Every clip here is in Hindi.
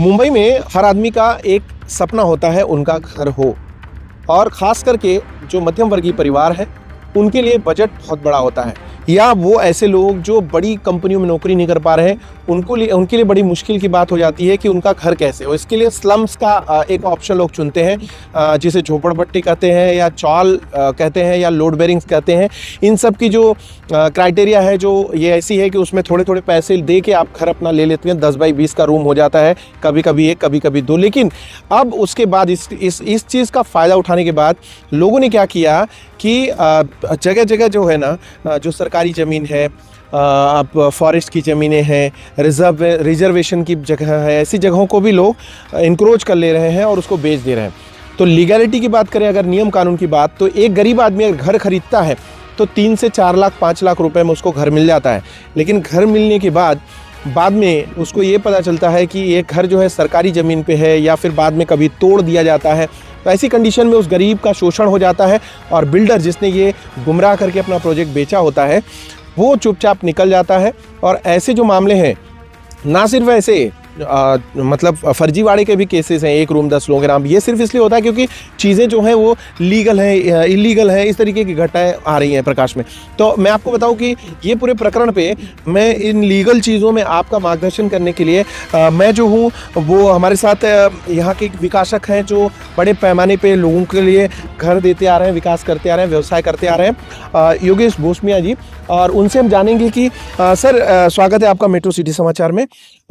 मुंबई में हर आदमी का एक सपना होता है उनका घर हो और ख़ास करके जो मध्यम वर्गीय परिवार है उनके लिए बजट बहुत बड़ा होता है या वो ऐसे लोग जो बड़ी कंपनियों में नौकरी नहीं कर पा रहे हैं उनको लिए उनके लिए बड़ी मुश्किल की बात हो जाती है कि उनका घर कैसे हो इसके लिए स्लम्स का एक ऑप्शन लोग चुनते हैं जिसे झोपड़पट्टी कहते हैं या चौल कहते हैं या लोड बेरिंग्स कहते हैं इन सब की जो क्राइटेरिया है जो ये ऐसी है कि उसमें थोड़े थोड़े पैसे दे के आप घर अपना ले लेते हैं दस बाई बीस का रूम हो जाता है कभी कभी एक कभी कभी दो लेकिन अब उसके बाद इस इस इस चीज़ का फ़ायदा उठाने के बाद लोगों ने क्या किया कि जगह जगह जो है ना जो सरकार सरकारी ज़मीन है आप फॉरेस्ट की ज़मीनें हैं रिजर्व रिजर्वेशन की जगह है ऐसी जगहों को भी लोग इंक्रोच कर ले रहे हैं और उसको बेच दे रहे हैं तो लीगैलिटी की बात करें अगर नियम कानून की बात तो एक गरीब आदमी अगर घर खरीदता है तो तीन से चार लाख पाँच लाख रुपए में उसको घर मिल जाता है लेकिन घर मिलने के बाद बाद में उसको ये पता चलता है कि ये घर जो है सरकारी ज़मीन पे है या फिर बाद में कभी तोड़ दिया जाता है तो ऐसी कंडीशन में उस गरीब का शोषण हो जाता है और बिल्डर जिसने ये गुमराह करके अपना प्रोजेक्ट बेचा होता है वो चुपचाप निकल जाता है और ऐसे जो मामले हैं ना सिर्फ ऐसे मतलब फर्जीवाड़े के भी केसेस हैं एक रूम दस लोगों के नाम ये सिर्फ इसलिए होता है क्योंकि चीज़ें जो हैं वो लीगल हैं इलीगल हैं इस तरीके की घटनाएँ आ रही हैं प्रकाश में तो मैं आपको बताऊं कि ये पूरे प्रकरण पे मैं इन लीगल चीज़ों में आपका मार्गदर्शन करने के लिए आ, मैं जो हूँ वो हमारे साथ यहाँ के विकासक हैं जो बड़े पैमाने पर लोगों के लिए घर देते आ रहे हैं विकास करते आ रहे हैं व्यवसाय करते आ रहे हैं योगेश भोसमिया जी और उनसे हम जानेंगे कि सर स्वागत है आपका मेट्रो सिटी समाचार में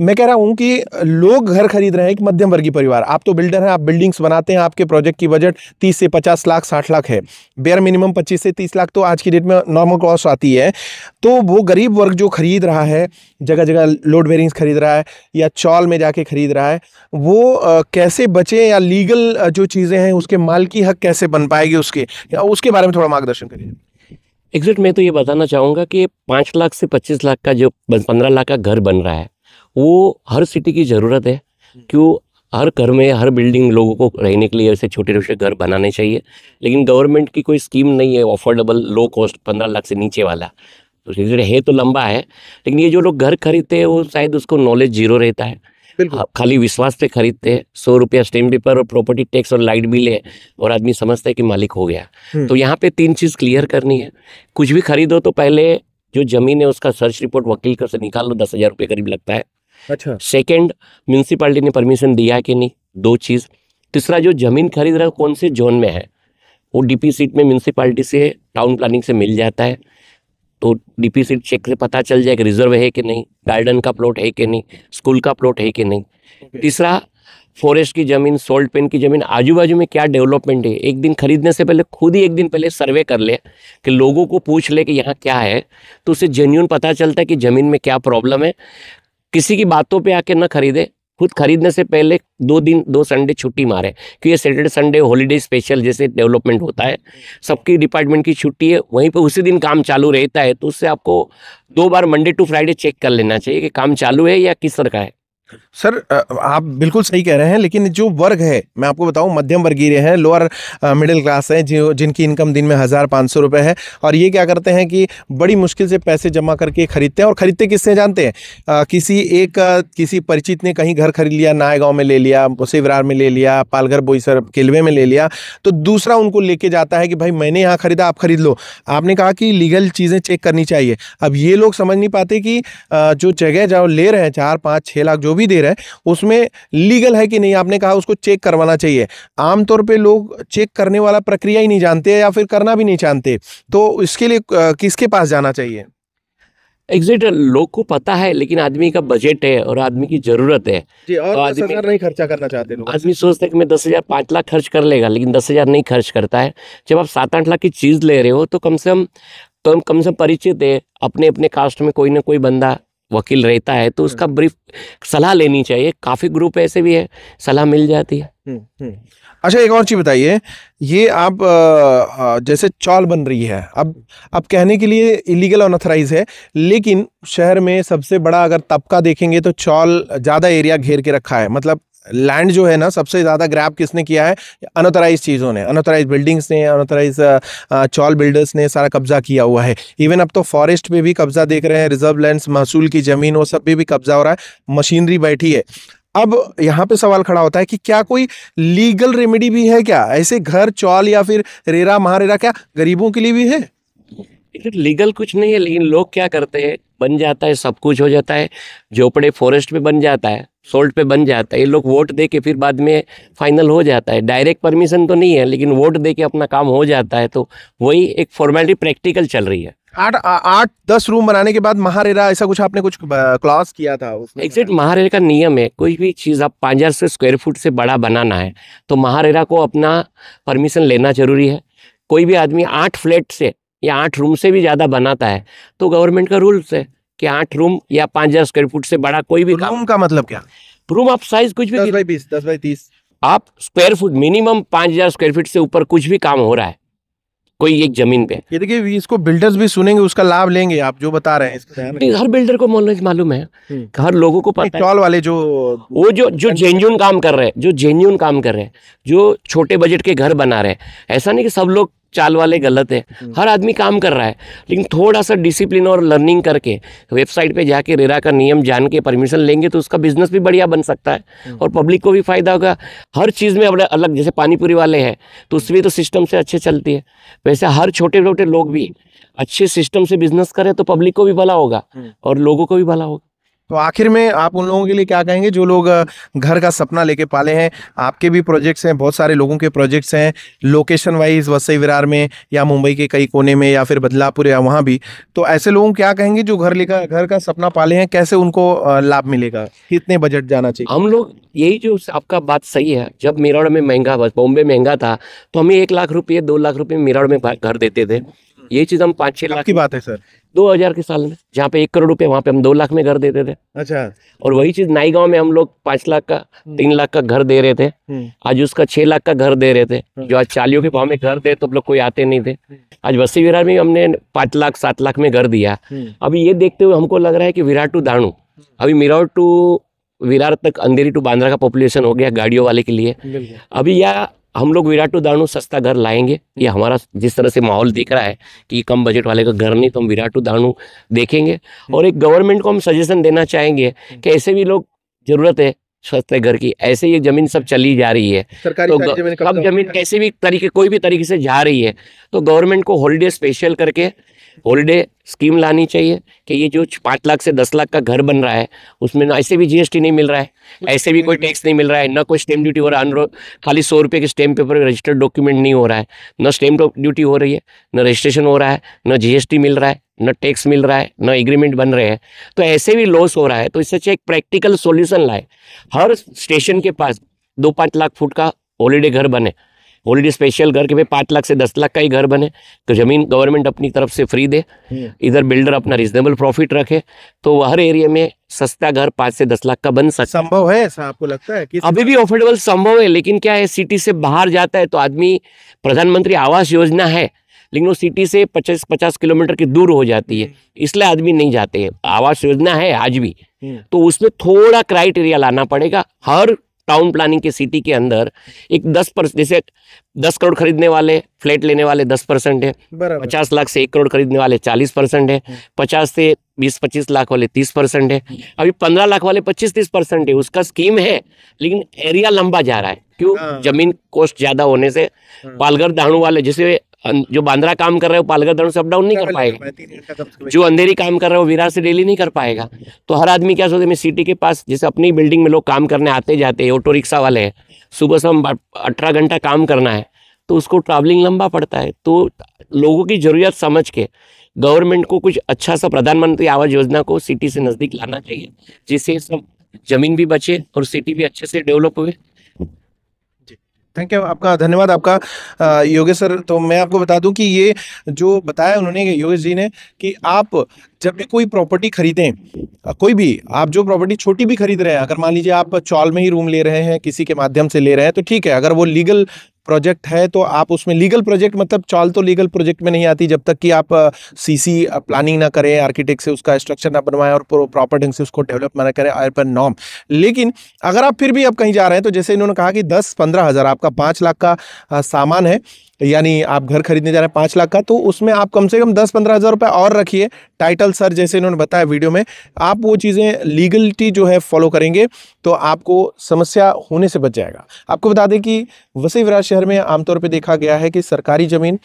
मैं कह रहा हूँ कि लोग घर खरीद रहे हैं एक मध्यम वर्गीय परिवार आप तो बिल्डर हैं आप बिल्डिंग्स बनाते हैं आपके प्रोजेक्ट की बजट 30 से 50 लाख 60 लाख है बेयर मिनिमम 25 से 30 लाख तो आज की डेट में नॉर्मल कॉस्ट आती है तो वो गरीब वर्ग जो खरीद रहा है जगह जगह लोड बेरिंग्स खरीद रहा है या चौल में जाके खरीद रहा है वो कैसे बचे या लीगल जो चीज़ें हैं उसके माल की हक कैसे बन पाएगी उसके या उसके बारे में थोड़ा मार्गदर्शन करिए एग्जैक्ट मैं तो ये बताना चाहूँगा कि पाँच लाख से पच्चीस लाख का जो पंद्रह लाख का घर बन रहा है वो हर सिटी की ज़रूरत है क्यों हर घर में हर बिल्डिंग लोगों को रहने के लिए ऐसे छोटे छोटे घर बनाने चाहिए लेकिन गवर्नमेंट की कोई स्कीम नहीं है अफोर्डेबल लो कॉस्ट पंद्रह लाख से नीचे वाला तो है तो लंबा है लेकिन ये जो लोग घर खरीदते हैं वो शायद उसको नॉलेज जीरो रहता है आप हाँ, खाली विश्वास पे खरीदते हैं सौ रुपया स्टैम्प पेपर और प्रॉपर्टी टैक्स और लाइट बिल है और आदमी समझता है कि मालिक हो गया हम्म। तो यहाँ पे तीन चीज़ क्लियर करनी है कुछ भी खरीदो तो पहले जो जमीन है उसका सर्च रिपोर्ट वकील कर से निकाल लो दस हज़ार रुपये करीब लगता है अच्छा सेकेंड म्यूनसिपाली ने परमिशन दिया कि नहीं दो चीज़ तीसरा जो ज़मीन खरीद रहा है कौन से जोन में है वो डीपी सीट में म्यूनसिपाली से टाउन प्लानिंग से मिल जाता है तो डीपी सीट चेक से पता चल जाए कि रिजर्व है कि नहीं गार्डन का प्लॉट है कि नहीं स्कूल का प्लॉट है कि नहीं तीसरा फॉरेस्ट की ज़मीन सोल्ट पेन की ज़मीन आजू बाजू में क्या डेवलपमेंट है एक दिन खरीदने से पहले खुद ही एक दिन पहले सर्वे कर ले कि लोगों को पूछ ले कि यहाँ क्या है तो उसे जेन्यून पता चलता है कि ज़मीन में क्या प्रॉब्लम है किसी की बातों पे आके ना खरीदे खुद खरीदने से पहले दो दिन दो संडे छुट्टी मारे क्योंकि सैटरडे संडे हॉलीडे स्पेशल जैसे डेवलपमेंट होता है सबकी डिपार्टमेंट की छुट्टी है वहीं पर उसी दिन काम चालू रहता है तो उससे आपको दो बार मंडे टू फ्राइडे चेक कर लेना चाहिए कि काम चालू है या किस तरह का है सर आप बिल्कुल सही कह रहे हैं लेकिन जो वर्ग है मैं आपको बताऊं मध्यम वर्गीय हैं लोअर मिडिल क्लास हैं जो जिनकी इनकम दिन में हज़ार पाँच सौ रुपये है और ये क्या करते हैं कि बड़ी मुश्किल से पैसे जमा करके ख़रीदते हैं और ख़रीदते किससे जानते हैं आ, किसी एक किसी परिचित ने कहीं घर खरीद लिया नायगाँव में ले लिया सिवरार में ले लिया पालघर बोईसर केलवे में ले लिया तो दूसरा उनको लेके जाता है कि भाई मैंने यहाँ ख़रीदा आप ख़रीद लो आपने कहा कि लीगल चीज़ें चेक करनी चाहिए अब ये लोग समझ नहीं पाते कि जो जगह जो ले रहे हैं चार पाँच छः लाख जो भी दे रहा है उसमें लीगल है कि नहीं आपने कहा उसको चेक करवाना चाहिए आमतौर पर लोग चेक करने वाला प्रक्रिया ही नहीं जानते या फिर करना भी नहीं चाहते तो इसके लिए किसके पास जाना चाहिए एग्जैक्ट लोग को पता है लेकिन आदमी का बजट है और आदमी की जरूरत है जी, और तो आदमी नहीं खर्चा करना चाहते लोग आदमी सोचते हैं कि मैं दस हज़ार पाँच लाख खर्च कर लेगा लेकिन दस हज़ार नहीं खर्च करता है जब आप सात आठ लाख की चीज़ ले रहे हो तो कम से कम कम तो कम से कम परिचित है अपने अपने कास्ट में कोई ना कोई बंदा वकील रहता है तो हम्म। उसका ब्रीफ सलाह लेनी चाहिए काफ़ी ग्रुप ऐसे भी है सलाह मिल जाती है हम्म, हम्म। अच्छा एक और चीज़ बताइए ये आप जैसे चौल बन रही है अब अब कहने के लिए इलीगल अनऑथराइज है लेकिन शहर में सबसे बड़ा अगर तबका देखेंगे तो चौल ज़्यादा एरिया घेर के रखा है मतलब लैंड जो है ना सबसे ज़्यादा ग्रैप किसने किया है अनोथराइज चीज़ों ने अनोथराइज बिल्डिंग्स ने अनऑथराइज चॉल बिल्डर्स ने सारा कब्जा किया हुआ है इवन अब तो फॉरेस्ट पे भी कब्जा देख रहे हैं रिजर्व लैंड्स महसूल की ज़मीन वो सब पे भी कब्जा हो रहा है मशीनरी बैठी है अब यहाँ पे सवाल खड़ा होता है कि क्या कोई लीगल रेमेडी भी है क्या ऐसे घर चौल या फिर रेरा महारेरा क्या गरीबों के लिए भी है लीगल कुछ नहीं है लेकिन लोग क्या करते हैं बन जाता है सब कुछ हो जाता है झोपड़े फॉरेस्ट में बन जाता है सोल्ट पे बन जाता है ये लोग वोट दे के फिर बाद में फाइनल हो जाता है डायरेक्ट परमिशन तो नहीं है लेकिन वोट दे के अपना काम हो जाता है तो वही एक फॉर्मेलिटी प्रैक्टिकल चल रही है आठ आठ दस रूम बनाने के बाद महारेरा ऐसा कुछ आपने कुछ क्लास किया था एग्जैक्ट महारेरा का नियम है कोई भी चीज़ आप पाँच हज़ार से स्क्वायर फुट से बड़ा बनाना है तो महारेरा को अपना परमिशन लेना जरूरी है कोई भी आदमी आठ फ्लैट से या आठ रूम से भी ज़्यादा बनाता है तो गवर्नमेंट का रूल्स है कि आठ रूम या पांच हजार स्क्वायर फुट से बड़ा कोई भी रूम का मतलब क्या रूम आप साइज कुछ भी दस बाई बीस दस बाई तीस आप स्क्वायर फुट मिनिमम पांच हजार स्क्वायर फीट से ऊपर कुछ भी काम हो रहा है कोई एक जमीन पे ये देखिए इसको बिल्डर्स भी सुनेंगे उसका लाभ लेंगे आप जो बता रहे हैं हर बिल्डर को नॉलेज मालूम है हम्म। हर लोगों को पता है वाले जो वो जो जो जेन्यून काम कर रहे हैं जो जेन्यून काम कर रहे हैं जो छोटे बजट के घर बना रहे हैं ऐसा नहीं कि सब लोग चाल वाले गलत है हम्म। हर आदमी काम कर रहा है लेकिन थोड़ा सा डिसिप्लिन और लर्निंग करके वेबसाइट पे जाके रेरा का नियम जान के परमिशन लेंगे तो उसका बिजनेस भी बढ़िया बन सकता है हम्म। और पब्लिक को भी फायदा होगा हर चीज़ में अपने अलग जैसे पानीपुरी वाले हैं तो उसमें तो सिस्टम से अच्छे चलती है वैसे हर छोटे छोटे लोग भी अच्छे सिस्टम से बिजनेस करें तो पब्लिक को भी भला होगा हम्म। और लोगों को भी भला होगा तो आखिर में आप उन लोगों के लिए क्या कहेंगे जो लोग घर का सपना लेके पाले हैं आपके भी प्रोजेक्ट्स हैं बहुत सारे लोगों के प्रोजेक्ट्स हैं लोकेशन वाइज वसई विरार में या मुंबई के कई कोने में या फिर बदलापुर या वहाँ भी तो ऐसे लोगों क्या कहेंगे जो घर लेकर घर का सपना पाले हैं कैसे उनको लाभ मिलेगा कितने बजट जाना चाहिए हम लोग यही जो आपका बात सही है जब मेरठ में महंगा बॉम्बे महंगा था तो हमें एक लाख रुपये दो लाख रुपये मेरठ में घर देते थे ये चीज हम पाँच छह लाख की बात है सर दो हजार के साल में जहाँ पे एक करोड़ रुपए वहाँ पे हम दो लाख में घर देते थे अच्छा और वही चीज नाई गाँव में हम लोग पांच लाख का हम्म। तीन लाख का घर दे रहे थे हम्म। आज उसका छह लाख का घर दे रहे थे हाँ। जो आज चालियों के भाव में घर दे तो हम लोग कोई आते नहीं थे हम्म। आज वसी विरार में हमने पांच लाख सात लाख में घर दिया अभी ये देखते हुए हमको लग रहा है कि विरार टू दाणु अभी मिरार टू विरार तक अंधेरी टू बांद्रा का पॉपुलेशन हो गया गाड़ियों वाले के लिए अभी यह हम लोग विराटो दानो सस्ता घर लाएंगे ये हमारा जिस तरह से माहौल दिख रहा है कि कम बजट वाले का घर नहीं तो हम विराटो दानो देखेंगे और एक गवर्नमेंट को हम सजेशन देना चाहेंगे कि ऐसे भी लोग जरूरत है सस्ते घर की ऐसे ये जमीन सब चली जा रही है सरकारी तो जमीन अब तो जमीन कैसे भी तरीके कोई भी तरीके से जा रही है तो गवर्नमेंट को हॉलीडे स्पेशल करके होलीडे स्कीम लानी चाहिए कि ये जो पाँच लाख से दस लाख का घर बन रहा है उसमें ना ऐसे भी जीएसटी नहीं मिल रहा है ऐसे भी कोई टैक्स नहीं मिल रहा है ना कोई स्टैम्प ड्यूटी हो रहा है खाली सौ रुपये के स्टैम्प पेपर रजिस्टर्ड डॉक्यूमेंट नहीं हो रहा है ना स्टेम ड्यूटी हो रही है ना रजिस्ट्रेशन हो रहा है ना जी मिल रहा है न टैक्स मिल रहा है न एग्रीमेंट बन रहे हैं तो ऐसे भी लॉस हो रहा है तो इससे एक प्रैक्टिकल सोल्यूशन लाए हर स्टेशन के पास दो पाँच लाख फुट का हॉलीडे घर बने ऑलरेडी स्पेशल घर के भाई पाँच लाख से दस लाख का ही घर बने तो ज़मीन गवर्नमेंट अपनी तरफ से फ्री दे हम्म। इधर बिल्डर अपना रिजनेबल प्रॉफिट रखे तो हर एरिया में सस्ता घर पाँच से दस लाख का बन सकता संभव है ऐसा आपको लगता है कि अभी भी अफोर्डेबल संभव है लेकिन क्या है सिटी से बाहर जाता है तो आदमी प्रधानमंत्री आवास योजना है लेकिन वो सिटी से पचास पचास किलोमीटर की दूर हो जाती है हम्म। इसलिए आदमी नहीं जाते हैं आवास योजना है आज भी हम्म। तो उसमें थोड़ा क्राइटेरिया लाना पड़ेगा हर टाउन प्लानिंग के सिटी के अंदर एक दस परसेंट जैसे दस करोड़ खरीदने वाले फ्लैट लेने वाले दस परसेंट है पचास लाख से एक करोड़ खरीदने वाले चालीस परसेंट है हम्म। पचास से बीस पच्चीस लाख वाले तीस परसेंट है हम्म। अभी पंद्रह लाख वाले पच्चीस तीस परसेंट है उसका स्कीम है लेकिन एरिया लंबा जा रहा है क्यों हाँ। जमीन कॉस्ट ज्यादा होने से हाँ। पालघर दाणु वाले जैसे जो बांद्रा काम कर रहे हो पालघर दौड़ से अपडाउन नहीं कर पाएगा जो अंधेरी काम कर रहे हो विरार से डेली नहीं कर पाएगा तो हर आदमी क्या सोचते हैं सिटी के पास जैसे अपनी बिल्डिंग में लोग काम करने आते जाते ऑटो रिक्शा वाले हैं सुबह शाम अठारह घंटा काम करना है तो उसको ट्रैवलिंग लंबा पड़ता है तो लोगों की ज़रूरत समझ के गवर्नमेंट को कुछ अच्छा सा प्रधानमंत्री आवास योजना को सिटी से नज़दीक लाना चाहिए जिससे सब जमीन भी बचे और सिटी भी अच्छे से डेवलप हुए थैंक यू आपका धन्यवाद आपका योगेश सर तो मैं आपको बता दूं कि ये जो बताया उन्होंने योगेश जी ने कि आप जब भी कोई प्रॉपर्टी खरीदें कोई भी आप जो प्रॉपर्टी छोटी भी खरीद रहे हैं अगर मान लीजिए आप चौल में ही रूम ले रहे हैं किसी के माध्यम से ले रहे हैं तो ठीक है अगर वो लीगल प्रोजेक्ट है तो आप उसमें लीगल प्रोजेक्ट मतलब चाल तो लीगल प्रोजेक्ट में नहीं आती जब तक कि आप सीसी प्लानिंग ना करें आर्किटेक्ट से उसका स्ट्रक्चर ना बनवाएं और प्रॉपर ढंग से उसको डेवलप ना करें आयर पर नॉम लेकिन अगर आप फिर भी आप कहीं जा रहे हैं तो जैसे इन्होंने कहा कि दस पंद्रह हज़ार आपका पाँच लाख का सामान है यानी आप घर खरीदने जा रहे हैं पाँच लाख का तो उसमें आप कम से कम दस पंद्रह हज़ार रुपये और रखिए टाइटल सर जैसे इन्होंने बताया वीडियो में आप वो चीज़ें लीगलिटी जो है फॉलो करेंगे तो आपको समस्या होने से बच जाएगा आपको बता दें कि वसीव विराज शहर में आमतौर पर देखा गया है कि सरकारी ज़मीन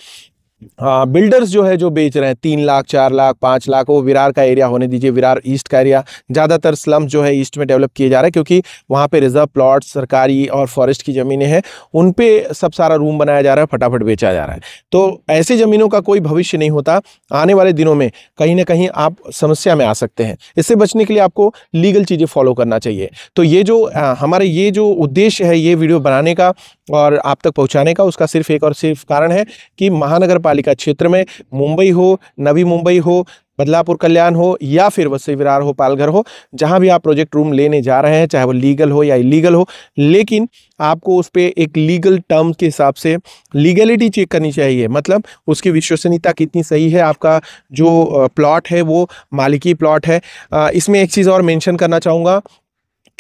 आ, बिल्डर्स जो है जो बेच रहे हैं तीन लाख चार लाख पाँच लाख वो विरार का एरिया होने दीजिए विरार ईस्ट का एरिया ज़्यादातर स्लम जो है ईस्ट में डेवलप किए जा रहे हैं क्योंकि वहाँ पे रिजर्व प्लॉट सरकारी और फॉरेस्ट की ज़मीनें हैं उन पे सब सारा रूम बनाया जा रहा है फटाफट बेचा जा रहा है तो ऐसी ज़मीनों का कोई भविष्य नहीं होता आने वाले दिनों में कहीं ना कहीं आप समस्या में आ सकते हैं इससे बचने के लिए आपको लीगल चीज़ें फॉलो करना चाहिए तो ये जो हमारे ये जो उद्देश्य है ये वीडियो बनाने का और आप तक पहुंचाने का उसका सिर्फ एक और सिर्फ कारण है कि महानगर पालिका क्षेत्र में मुंबई हो नवी मुंबई हो बदलापुर कल्याण हो या फिर वसई विरार हो पालघर हो जहाँ भी आप प्रोजेक्ट रूम लेने जा रहे हैं चाहे वो लीगल हो या इलीगल हो लेकिन आपको उस पर एक लीगल टर्म के हिसाब से लीगलिटी चेक करनी चाहिए मतलब उसकी विश्वसनीयता कितनी सही है आपका जो प्लॉट है वो मालिकी प्लॉट है इसमें एक चीज़ और मेंशन करना चाहूँगा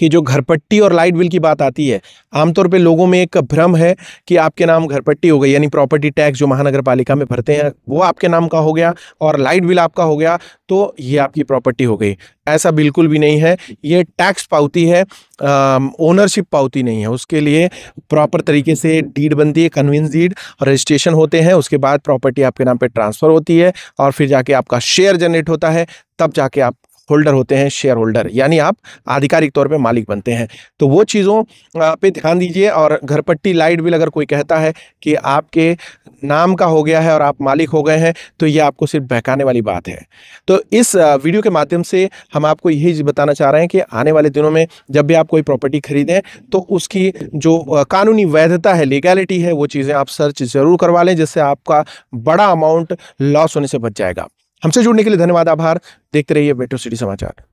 कि जो घरपट्टी और लाइट बिल की बात आती है आमतौर पे लोगों में एक भ्रम है कि आपके नाम घरपट्टी हो गई यानी प्रॉपर्टी टैक्स जो महानगर पालिका में भरते हैं वो आपके नाम का हो गया और लाइट बिल आपका हो गया तो ये आपकी प्रॉपर्टी हो गई ऐसा बिल्कुल भी नहीं है ये टैक्स पावती है ओनरशिप पावती नहीं है उसके लिए प्रॉपर तरीके से डीड बनती है कन्विंस डीड और रजिस्ट्रेशन होते हैं उसके बाद प्रॉपर्टी आपके नाम पर ट्रांसफ़र होती है और फिर जाके आपका शेयर जनरेट होता है तब जाके आप होल्डर होते हैं शेयर होल्डर यानी आप आधिकारिक तौर पे मालिक बनते हैं तो वो चीज़ों पे ध्यान दीजिए और घरपट्टी लाइट बिल अगर कोई कहता है कि आपके नाम का हो गया है और आप मालिक हो गए हैं तो ये आपको सिर्फ बहकाने वाली बात है तो इस वीडियो के माध्यम से हम आपको यही बताना चाह रहे हैं कि आने वाले दिनों में जब भी आप कोई प्रॉपर्टी खरीदें तो उसकी जो कानूनी वैधता है लीगैलिटी है वो चीज़ें आप सर्च ज़रूर करवा लें जिससे आपका बड़ा अमाउंट लॉस होने से बच जाएगा हमसे जुड़ने के लिए धन्यवाद आभार देखते रहिए मेट्रो सिटी समाचार